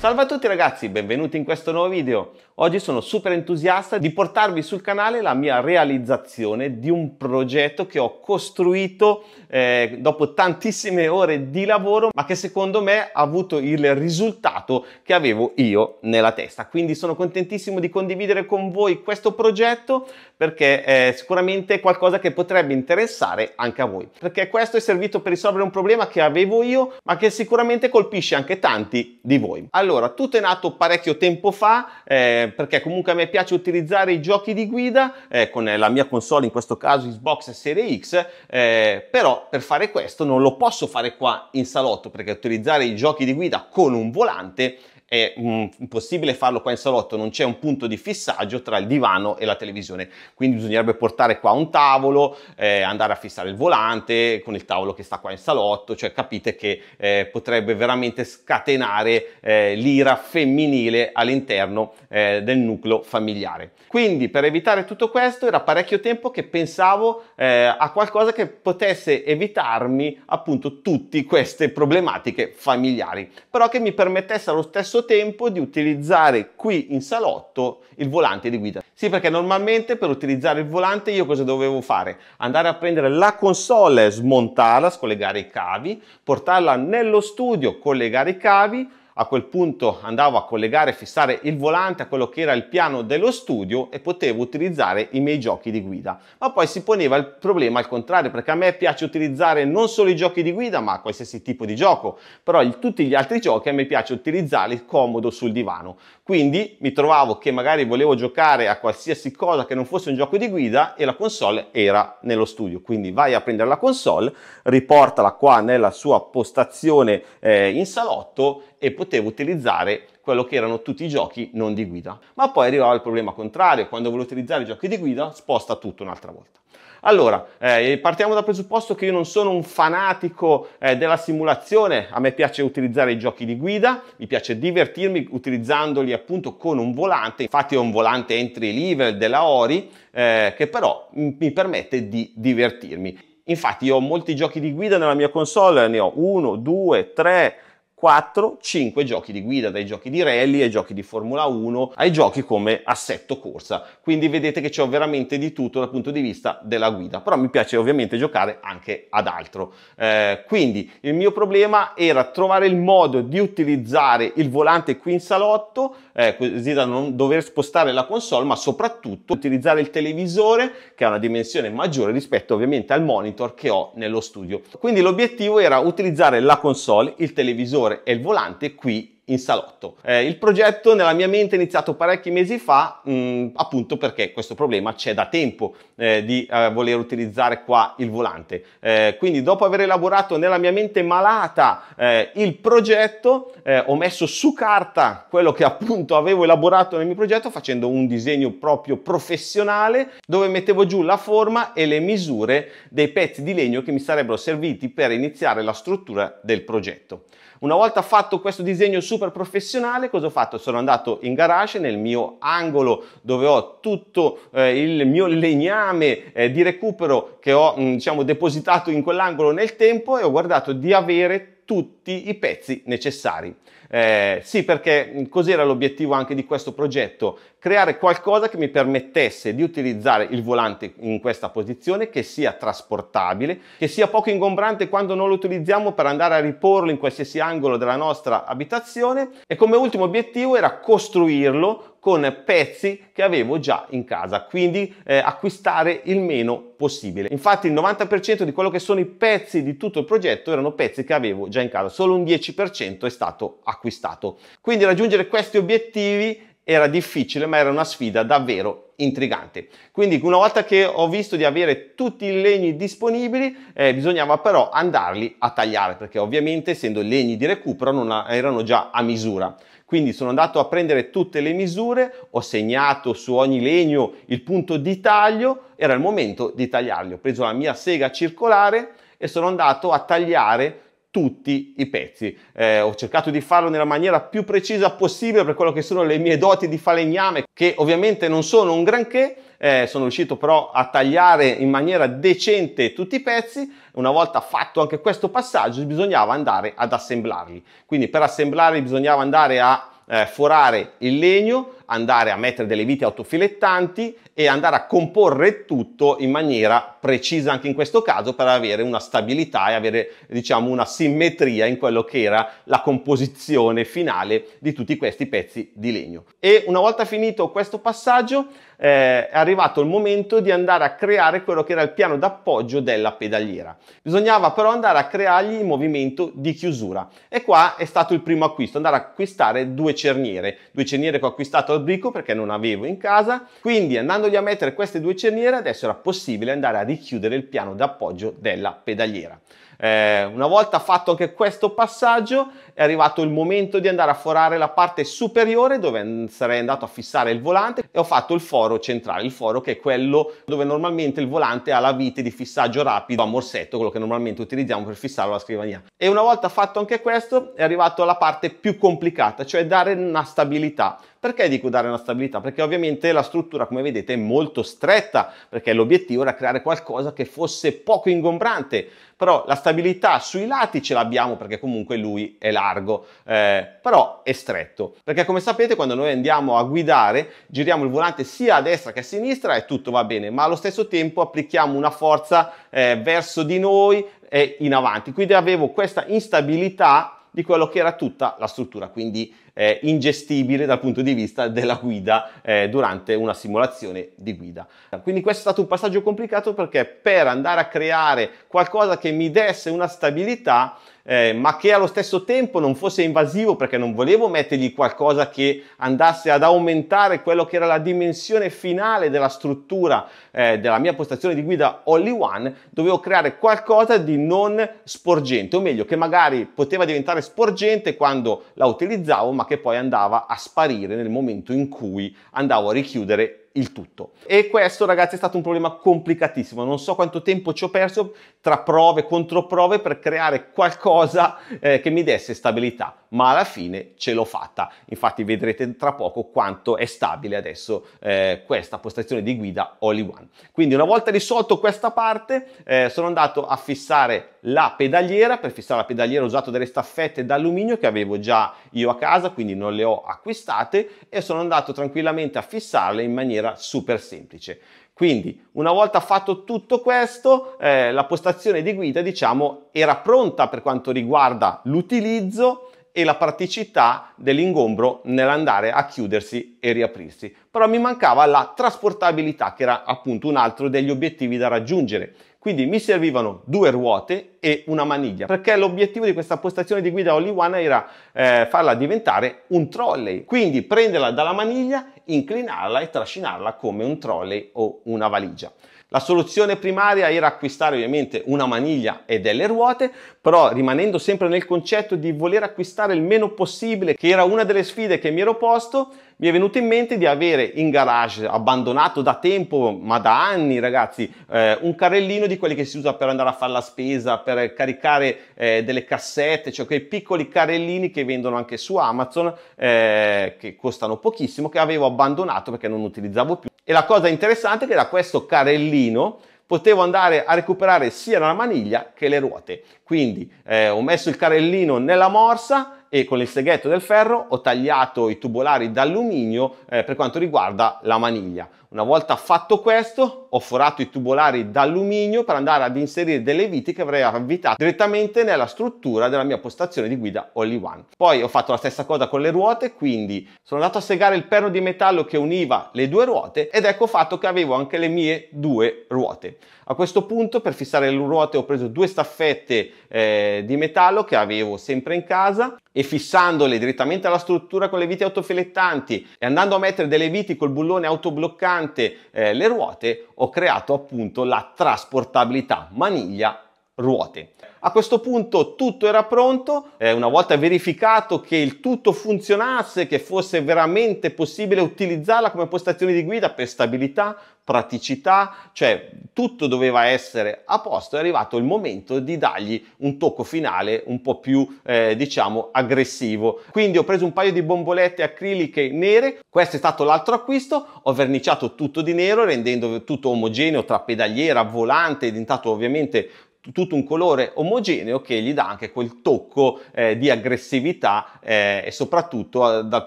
Salve a tutti ragazzi, benvenuti in questo nuovo video. Oggi sono super entusiasta di portarvi sul canale la mia realizzazione di un progetto che ho costruito eh, dopo tantissime ore di lavoro, ma che secondo me ha avuto il risultato che avevo io nella testa. Quindi sono contentissimo di condividere con voi questo progetto perché è sicuramente qualcosa che potrebbe interessare anche a voi. Perché questo è servito per risolvere un problema che avevo io, ma che sicuramente colpisce anche tanti di voi. Allora, tutto è nato parecchio tempo fa. Eh, perché comunque a me piace utilizzare i giochi di guida eh, con la mia console, in questo caso Xbox Series X, eh, però per fare questo non lo posso fare qua in salotto perché utilizzare i giochi di guida con un volante è impossibile mm, farlo qua in salotto, non c'è un punto di fissaggio tra il divano e la televisione, quindi bisognerebbe portare qua un tavolo, eh, andare a fissare il volante con il tavolo che sta qua in salotto, cioè capite che eh, potrebbe veramente scatenare eh, l'ira femminile all'interno eh, del nucleo familiare. Quindi per evitare tutto questo era parecchio tempo che pensavo eh, a qualcosa che potesse evitarmi appunto tutte queste problematiche familiari, però che mi permettesse allo stesso stesso tempo di utilizzare qui in salotto il volante di guida. Sì, perché normalmente per utilizzare il volante io cosa dovevo fare? Andare a prendere la console, smontarla, scollegare i cavi, portarla nello studio, collegare i cavi, a quel punto andavo a collegare e fissare il volante a quello che era il piano dello studio e potevo utilizzare i miei giochi di guida. Ma poi si poneva il problema al contrario, perché a me piace utilizzare non solo i giochi di guida, ma qualsiasi tipo di gioco, però il, tutti gli altri giochi a me piace utilizzarli comodo sul divano. Quindi mi trovavo che magari volevo giocare a qualsiasi cosa che non fosse un gioco di guida e la console era nello studio. Quindi vai a prendere la console, riportala qua nella sua postazione eh, in salotto e potevo utilizzare quello che erano tutti i giochi non di guida. Ma poi arrivava il problema contrario, quando volevo utilizzare i giochi di guida sposta tutto un'altra volta. Allora, eh, partiamo dal presupposto che io non sono un fanatico eh, della simulazione, a me piace utilizzare i giochi di guida, mi piace divertirmi utilizzandoli appunto con un volante, infatti ho un volante entry level della Ori eh, che però mi permette di divertirmi. Infatti io ho molti giochi di guida nella mia console, ne ho uno, due, tre, 4-5 giochi di guida, dai giochi di rally ai giochi di Formula 1, ai giochi come assetto corsa. Quindi vedete che c'ho veramente di tutto dal punto di vista della guida, però mi piace ovviamente giocare anche ad altro. Eh, quindi il mio problema era trovare il modo di utilizzare il volante qui in salotto, eh, così da non dover spostare la console, ma soprattutto utilizzare il televisore che ha una dimensione maggiore rispetto ovviamente al monitor che ho nello studio. Quindi l'obiettivo era utilizzare la console, il televisore, l'acceleratore e il volante qui in salotto. Eh, il progetto nella mia mente è iniziato parecchi mesi fa, mh, mm, appunto perché questo problema c'è da tempo eh, di eh, voler utilizzare qua il volante. Eh, quindi dopo aver elaborato nella mia mente malata eh, il progetto, eh, ho messo su carta quello che appunto avevo elaborato nel mio progetto facendo un disegno proprio professionale dove mettevo giù la forma e le misure dei pezzi di legno che mi sarebbero serviti per iniziare la struttura del progetto. Una volta fatto questo disegno super professionale, cosa ho fatto? Sono andato in garage nel mio angolo dove ho tutto eh, il mio legname eh, di recupero che ho mh, mm, diciamo, depositato in quell'angolo nel tempo e ho guardato di avere tutto tutti i pezzi necessari. Eh, sì, perché cos'era l'obiettivo anche di questo progetto, creare qualcosa che mi permettesse di utilizzare il volante in questa posizione, che sia trasportabile, che sia poco ingombrante quando non lo utilizziamo per andare a riporlo in qualsiasi angolo della nostra abitazione e come ultimo obiettivo era costruirlo con pezzi che avevo già in casa, quindi eh, acquistare il meno possibile. Infatti il 90% di quello che sono i pezzi di tutto il progetto erano pezzi che avevo già in casa, solo un 10% è stato acquistato. Quindi raggiungere questi obiettivi era difficile, ma era una sfida davvero intrigante. Quindi una volta che ho visto di avere tutti i legni disponibili, eh, bisognava però andarli a tagliare, perché ovviamente essendo legni di recupero non erano già a misura. Quindi sono andato a prendere tutte le misure, ho segnato su ogni legno il punto di taglio, era il momento di tagliarli. Ho preso la mia sega circolare e sono andato a tagliare tutti i pezzi. Eh, ho cercato di farlo nella maniera più precisa possibile per quello che sono le mie doti di falegname, che ovviamente non sono un granché, eh, sono riuscito però a tagliare in maniera decente tutti i pezzi. Una volta fatto anche questo passaggio bisognava andare ad assemblarli. Quindi per assemblarli bisognava andare a eh, forare il legno, andare a mettere delle viti autofilettanti e andare a comporre tutto in maniera precisa anche in questo caso per avere una stabilità e avere diciamo una simmetria in quello che era la composizione finale di tutti questi pezzi di legno. E una volta finito questo passaggio eh, è arrivato il momento di andare a creare quello che era il piano d'appoggio della pedaliera. Bisognava però andare a creargli il movimento di chiusura e qua è stato il primo acquisto, andare a acquistare due cerniere, due cerniere che ho acquistato al l'albrico perché non avevo in casa, quindi andandogli a mettere queste due cerniere adesso era possibile andare a richiudere il piano d'appoggio della pedaliera. Eh, una volta fatto anche questo passaggio è arrivato il momento di andare a forare la parte superiore dove sarei andato a fissare il volante e ho fatto il foro centrale, il foro che è quello dove normalmente il volante ha la vite di fissaggio rapido a morsetto, quello che normalmente utilizziamo per fissarlo alla scrivania. E una volta fatto anche questo è arrivato alla parte più complicata, cioè dare una stabilità. Perché dico dare una stabilità? Perché ovviamente la struttura, come vedete, è molto stretta, perché l'obiettivo era creare qualcosa che fosse poco ingombrante però la stabilità sui lati ce l'abbiamo perché comunque lui è largo, eh, però è stretto, perché come sapete quando noi andiamo a guidare giriamo il volante sia a destra che a sinistra e tutto va bene, ma allo stesso tempo applichiamo una forza eh, verso di noi e in avanti, quindi avevo questa instabilità di quello che era tutta la struttura, quindi eh, ingestibile dal punto di vista della guida eh, durante una simulazione di guida. Quindi questo è stato un passaggio complicato perché per andare a creare qualcosa che mi desse una stabilità eh, ma che allo stesso tempo non fosse invasivo perché non volevo mettergli qualcosa che andasse ad aumentare quello che era la dimensione finale della struttura eh, della mia postazione di guida Only One, dovevo creare qualcosa di non sporgente, o meglio che magari poteva diventare sporgente quando la utilizzavo, ma che poi andava a sparire nel momento in cui andavo a richiudere il tutto. E questo ragazzi è stato un problema complicatissimo, non so quanto tempo ci ho perso tra prove e controprove per creare qualcosa eh, che mi desse stabilità, ma alla fine ce l'ho fatta. Infatti vedrete tra poco quanto è stabile adesso eh, questa postazione di guida Oli One. Quindi una volta risolto questa parte eh, sono andato a fissare la pedaliera, per fissare la pedaliera ho usato delle staffette d'alluminio che avevo già io a casa, quindi non le ho acquistate e sono andato tranquillamente a fissarle in maniera maniera super semplice. Quindi una volta fatto tutto questo, eh, la postazione di guida diciamo era pronta per quanto riguarda l'utilizzo e la praticità dell'ingombro nell'andare a chiudersi e riaprirsi. Però mi mancava la trasportabilità che era appunto un altro degli obiettivi da raggiungere quindi mi servivano due ruote e una maniglia, perché l'obiettivo di questa postazione di guida all one era eh, farla diventare un trolley, quindi prenderla dalla maniglia, inclinarla e trascinarla come un trolley o una valigia. La soluzione primaria era acquistare ovviamente una maniglia e delle ruote, però rimanendo sempre nel concetto di voler acquistare il meno possibile, che era una delle sfide che mi ero posto, mi è venuto in mente di avere in garage, abbandonato da tempo, ma da anni ragazzi, eh, un carrellino di quelli che si usa per andare a fare la spesa, per caricare eh, delle cassette, cioè quei piccoli carrellini che vendono anche su Amazon, eh, che costano pochissimo, che avevo abbandonato perché non utilizzavo più e la cosa interessante è che da questo carellino potevo andare a recuperare sia la maniglia che le ruote. Quindi eh, ho messo il carellino nella morsa e con il seghetto del ferro ho tagliato i tubolari d'alluminio eh, per quanto riguarda la maniglia. Una volta fatto questo, ho forato i tubolari d'alluminio per andare ad inserire delle viti che avrei avvitato direttamente nella struttura della mia postazione di guida Only One. Poi ho fatto la stessa cosa con le ruote, quindi sono andato a segare il perno di metallo che univa le due ruote ed ecco fatto che avevo anche le mie due ruote. A questo punto per fissare le ruote ho preso due staffette eh, di metallo che avevo sempre in casa e fissandole direttamente alla struttura con le viti autofilettanti e andando a mettere delle viti col bullone autobloccante eh, le ruote ho creato appunto la trasportabilità maniglia ruote. A questo punto tutto era pronto, eh, una volta verificato che il tutto funzionasse, che fosse veramente possibile utilizzarla come postazione di guida per stabilità, praticità, cioè tutto doveva essere a posto, è arrivato il momento di dargli un tocco finale un po' più eh, diciamo aggressivo. Quindi ho preso un paio di bombolette acriliche nere, questo è stato l'altro acquisto, ho verniciato tutto di nero rendendo tutto omogeneo tra pedaliera, volante, è diventato ovviamente tutto un colore omogeneo che gli dà anche quel tocco eh, di aggressività eh, e soprattutto eh, dal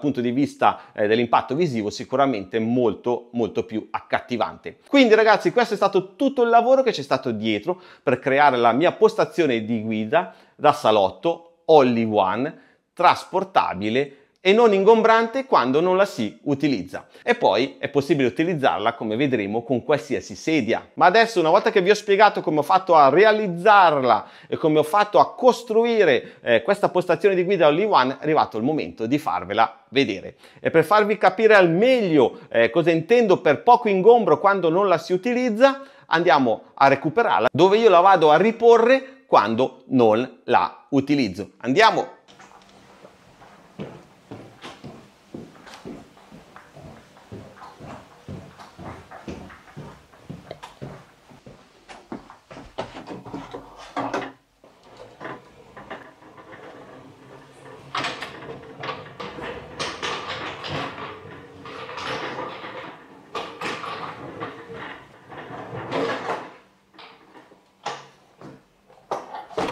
punto di vista eh, dell'impatto visivo sicuramente molto molto più accattivante. Quindi ragazzi questo è stato tutto il lavoro che c'è stato dietro per creare la mia postazione di guida da salotto all One trasportabile e non ingombrante quando non la si utilizza. E poi è possibile utilizzarla, come vedremo, con qualsiasi sedia. Ma adesso, una volta che vi ho spiegato come ho fatto a realizzarla e come ho fatto a costruire eh, questa postazione di guida all One, è arrivato il momento di farvela vedere. E per farvi capire al meglio eh, cosa intendo per poco ingombro quando non la si utilizza, andiamo a recuperarla, dove io la vado a riporre quando non la utilizzo. Andiamo!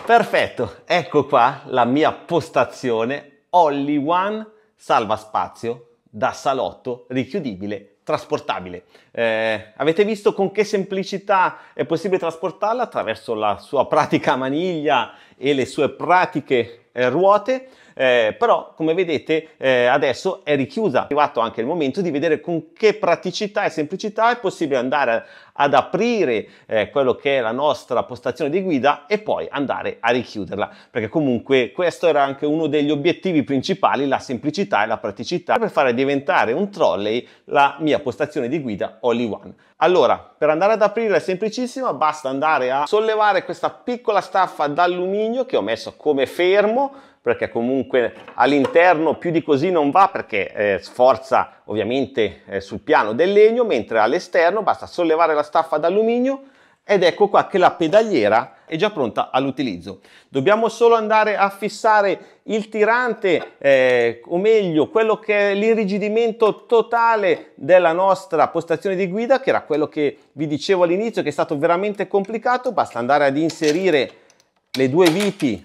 Perfetto, ecco qua la mia postazione Olly One salva spazio da salotto richiudibile trasportabile. Eh, avete visto con che semplicità è possibile trasportarla attraverso la sua pratica maniglia e le sue pratiche eh, ruote? eh, però come vedete eh, adesso è richiusa. È arrivato anche il momento di vedere con che praticità e semplicità è possibile andare ad aprire eh, quello che è la nostra postazione di guida e poi andare a richiuderla, perché comunque questo era anche uno degli obiettivi principali, la semplicità e la praticità per fare diventare un trolley la mia postazione di guida Only One. Allora, per andare ad aprirla è semplicissima, basta andare a sollevare questa piccola staffa d'alluminio che ho messo come fermo perché comunque all'interno più di così non va perché eh, sforza ovviamente eh, sul piano del legno, mentre all'esterno basta sollevare la staffa d'alluminio ed ecco qua che la pedaliera è già pronta all'utilizzo. Dobbiamo solo andare a fissare il tirante, eh, o meglio, quello che è l'irrigidimento totale della nostra postazione di guida, che era quello che vi dicevo all'inizio, che è stato veramente complicato. Basta andare ad inserire le due viti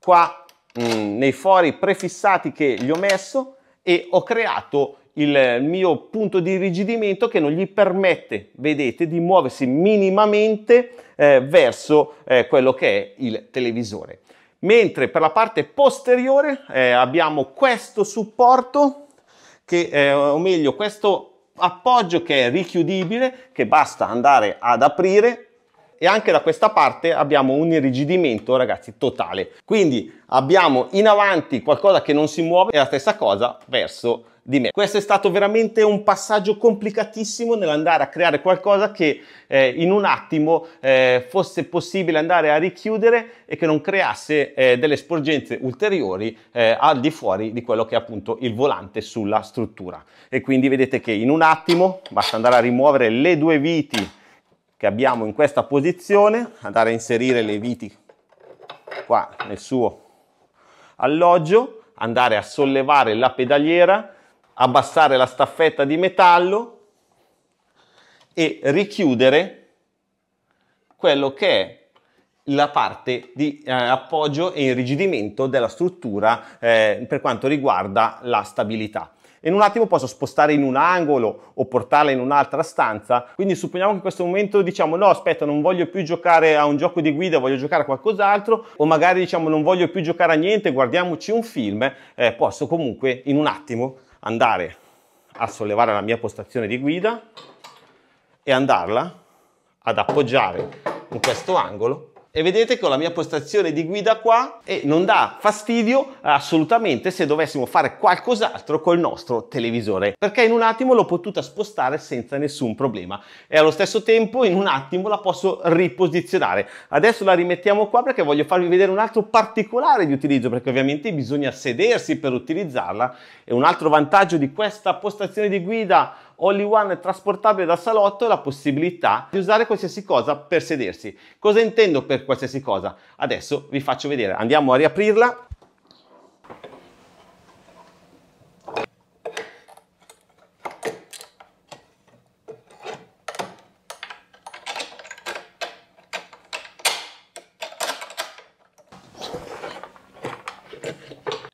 qua Mm, nei fori prefissati che gli ho messo e ho creato il mio punto di rigidimento che non gli permette, vedete, di muoversi minimamente eh, verso eh, quello che è il televisore. Mentre per la parte posteriore eh, abbiamo questo supporto, che, eh, o meglio questo appoggio che è richiudibile, che basta andare ad aprire e anche da questa parte abbiamo un irrigidimento ragazzi totale. Quindi abbiamo in avanti qualcosa che non si muove e la stessa cosa verso di me. Questo è stato veramente un passaggio complicatissimo nell'andare a creare qualcosa che eh, in un attimo eh, fosse possibile andare a richiudere e che non creasse eh, delle sporgenze ulteriori eh, al di fuori di quello che è appunto il volante sulla struttura. E quindi vedete che in un attimo basta andare a rimuovere le due viti che abbiamo in questa posizione, andare a inserire le viti qua nel suo alloggio, andare a sollevare la pedaliera, abbassare la staffetta di metallo e richiudere quello che è la parte di eh, appoggio e irrigidimento della struttura eh, per quanto riguarda la stabilità in un attimo posso spostare in un angolo o portarla in un'altra stanza. Quindi supponiamo che in questo momento diciamo no aspetta non voglio più giocare a un gioco di guida, voglio giocare a qualcos'altro o magari diciamo non voglio più giocare a niente, guardiamoci un film, eh, posso comunque in un attimo andare a sollevare la mia postazione di guida e andarla ad appoggiare in questo angolo e vedete che ho la mia postazione di guida qua e non dà fastidio assolutamente se dovessimo fare qualcos'altro col nostro televisore perché in un attimo l'ho potuta spostare senza nessun problema e allo stesso tempo in un attimo la posso riposizionare adesso la rimettiamo qua perché voglio farvi vedere un altro particolare di utilizzo perché ovviamente bisogna sedersi per utilizzarla e un altro vantaggio di questa postazione di guida all in one trasportabile dal salotto e la possibilità di usare qualsiasi cosa per sedersi. Cosa intendo per qualsiasi cosa? Adesso vi faccio vedere. Andiamo a riaprirla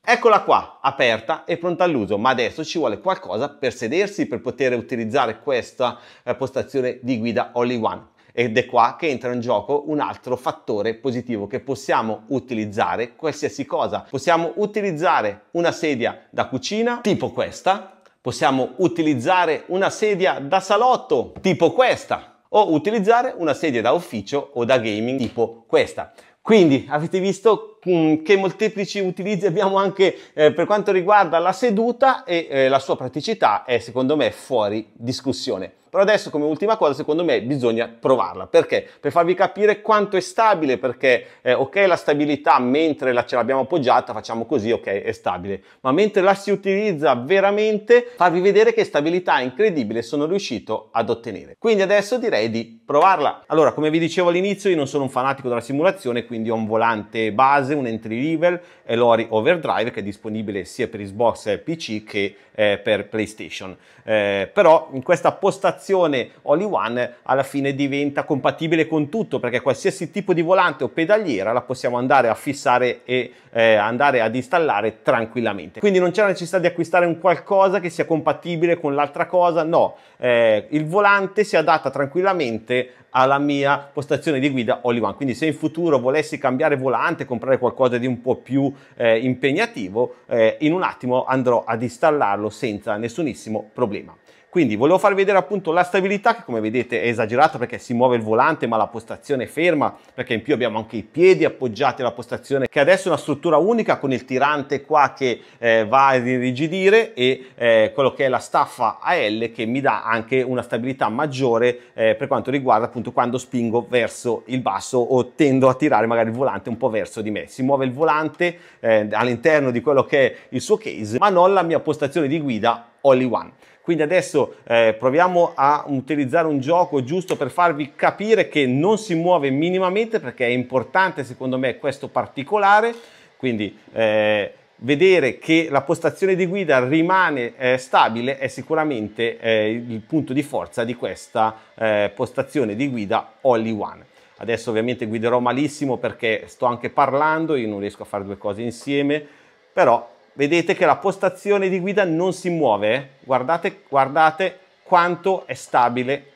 Eccola qua, aperta e pronta all'uso, ma adesso ci vuole qualcosa per sedersi, per poter utilizzare questa eh, postazione di guida all one Ed è qua che entra in gioco un altro fattore positivo che possiamo utilizzare qualsiasi cosa. Possiamo utilizzare una sedia da cucina tipo questa, possiamo utilizzare una sedia da salotto tipo questa o utilizzare una sedia da ufficio o da gaming tipo questa. Quindi avete visto Mm, che molteplici utilizzi abbiamo anche eh, per quanto riguarda la seduta e eh, la sua praticità è secondo me fuori discussione. Però adesso come ultima cosa secondo me bisogna provarla. Perché? Per farvi capire quanto è stabile, perché eh, ok la stabilità mentre la, ce l'abbiamo appoggiata facciamo così, ok è stabile, ma mentre la si utilizza veramente farvi vedere che stabilità incredibile sono riuscito ad ottenere. Quindi adesso direi di provarla. Allora come vi dicevo all'inizio io non sono un fanatico della simulazione, quindi ho un volante base, un entry level e l'Ori Overdrive che è disponibile sia per Xbox PC che eh, per PlayStation. Eh, però in questa postazione Oli One alla fine diventa compatibile con tutto perché qualsiasi tipo di volante o pedaliera la possiamo andare a fissare e eh, andare ad installare tranquillamente. Quindi non c'è la necessità di acquistare un qualcosa che sia compatibile con l'altra cosa, no, eh, il volante si adatta tranquillamente alla mia postazione di guida all in one. Quindi se in futuro volessi cambiare volante, comprare qualcosa di un po' più eh, impegnativo, eh, in un attimo andrò ad installarlo senza nessunissimo problema. Quindi volevo farvi vedere appunto la stabilità che come vedete è esagerata perché si muove il volante ma la postazione è ferma perché in più abbiamo anche i piedi appoggiati alla postazione che adesso è una struttura unica con il tirante qua che eh, va ad irrigidire e eh, quello che è la staffa a L che mi dà anche una stabilità maggiore eh, per quanto riguarda appunto quando spingo verso il basso o tendo a tirare magari il volante un po' verso di me. Si muove il volante eh, all'interno di quello che è il suo case ma non la mia postazione di guida Only One. Quindi adesso eh, proviamo a utilizzare un gioco giusto per farvi capire che non si muove minimamente perché è importante secondo me questo particolare. Quindi eh, vedere che la postazione di guida rimane eh, stabile è sicuramente eh, il punto di forza di questa eh, postazione di guida Only One. Adesso ovviamente guiderò malissimo perché sto anche parlando, io non riesco a fare due cose insieme, però vedete che la postazione di guida non si muove, eh. guardate, guardate quanto è stabile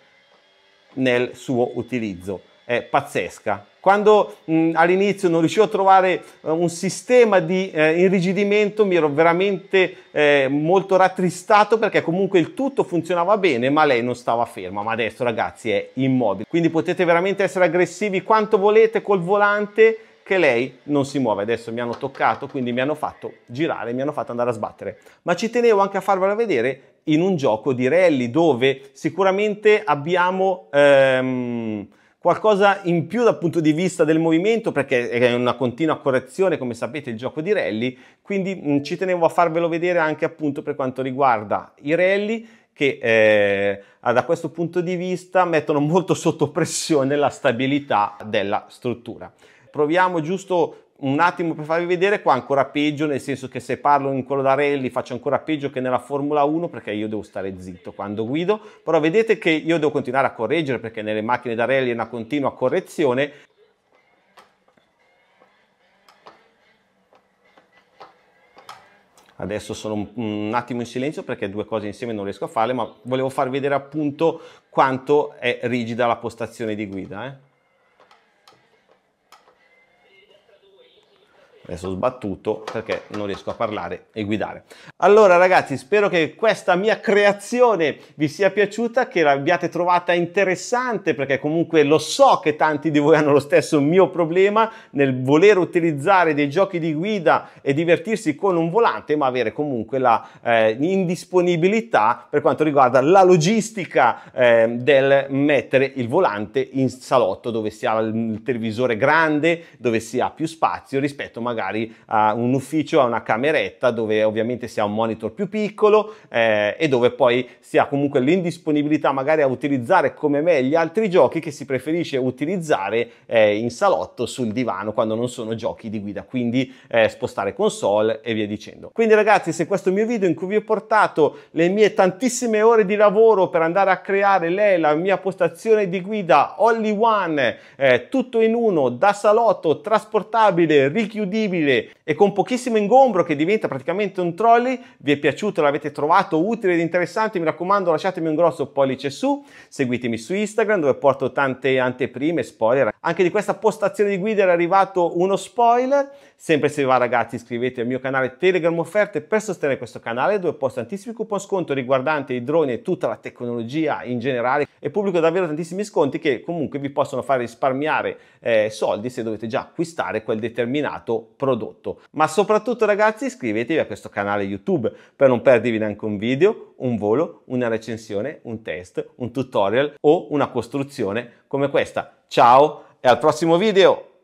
nel suo utilizzo, è pazzesca. Quando all'inizio non riuscivo a trovare eh, un sistema di eh, irrigidimento mi ero veramente eh, molto rattristato perché comunque il tutto funzionava bene ma lei non stava ferma, ma adesso ragazzi è immobile. Quindi potete veramente essere aggressivi quanto volete col volante, che lei non si muove. Adesso mi hanno toccato, quindi mi hanno fatto girare, mi hanno fatto andare a sbattere. Ma ci tenevo anche a farvela vedere in un gioco di rally dove sicuramente abbiamo ehm, qualcosa in più dal punto di vista del movimento perché è una continua correzione come sapete il gioco di rally quindi mh, ci tenevo a farvelo vedere anche appunto per quanto riguarda i rally che eh, da questo punto di vista mettono molto sotto pressione la stabilità della struttura. Proviamo giusto un attimo per farvi vedere qua ancora peggio, nel senso che se parlo in quello da rally faccio ancora peggio che nella Formula 1 perché io devo stare zitto quando guido, però vedete che io devo continuare a correggere perché nelle macchine da rally è una continua correzione. Adesso sono un, attimo in silenzio perché due cose insieme non riesco a farle, ma volevo far vedere appunto quanto è rigida la postazione di guida. Eh? Adesso ho sbattuto perché non riesco a parlare e guidare. Allora ragazzi, spero che questa mia creazione vi sia piaciuta, che l'abbiate trovata interessante perché comunque lo so che tanti di voi hanno lo stesso mio problema nel voler utilizzare dei giochi di guida e divertirsi con un volante, ma avere comunque la eh, indisponibilità per quanto riguarda la logistica eh, del mettere il volante in salotto dove si ha il televisore grande, dove si ha più spazio rispetto magari magari a un ufficio, a una cameretta dove ovviamente si ha un monitor più piccolo eh, e dove poi si ha comunque l'indisponibilità magari a utilizzare come me gli altri giochi che si preferisce utilizzare eh, in salotto sul divano quando non sono giochi di guida, quindi eh, spostare console e via dicendo. Quindi ragazzi, se questo mio video in cui vi ho portato le mie tantissime ore di lavoro per andare a creare lei la mia postazione di guida all one, eh, tutto in uno, da salotto, trasportabile, richiudibile, accessibile e con pochissimo ingombro che diventa praticamente un trolley. Vi è piaciuto, l'avete trovato utile ed interessante, mi raccomando lasciatemi un grosso pollice su, seguitemi su Instagram dove porto tante anteprime, spoiler. Anche di questa postazione di guida è arrivato uno spoiler. Sempre se vi va ragazzi iscrivetevi al mio canale Telegram Offerte per sostenere questo canale dove posto tantissimi coupon sconto riguardanti i droni e tutta la tecnologia in generale e pubblico davvero tantissimi sconti che comunque vi possono fare risparmiare eh, soldi se dovete già acquistare quel determinato prodotto. Ma soprattutto ragazzi iscrivetevi a questo canale YouTube per non perdervi neanche un video, un volo, una recensione, un test, un tutorial o una costruzione come questa. Ciao e al prossimo video!